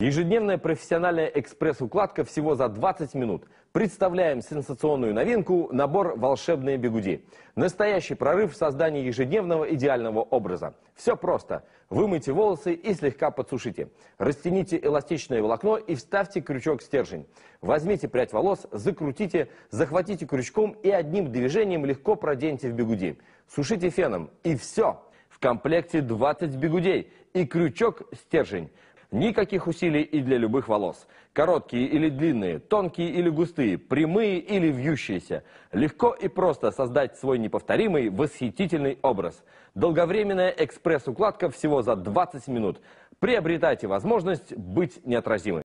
Ежедневная профессиональная экспресс-укладка всего за 20 минут. Представляем сенсационную новинку – набор «Волшебные бегуди». Настоящий прорыв в создании ежедневного идеального образа. Все просто. Вымойте волосы и слегка подсушите. Растяните эластичное волокно и вставьте крючок-стержень. Возьмите прядь волос, закрутите, захватите крючком и одним движением легко проденьте в бегуди. Сушите феном. И все. В комплекте 20 бегудей и крючок-стержень. Никаких усилий и для любых волос. Короткие или длинные, тонкие или густые, прямые или вьющиеся. Легко и просто создать свой неповторимый, восхитительный образ. Долговременная экспресс-укладка всего за 20 минут. Приобретайте возможность быть неотразимым.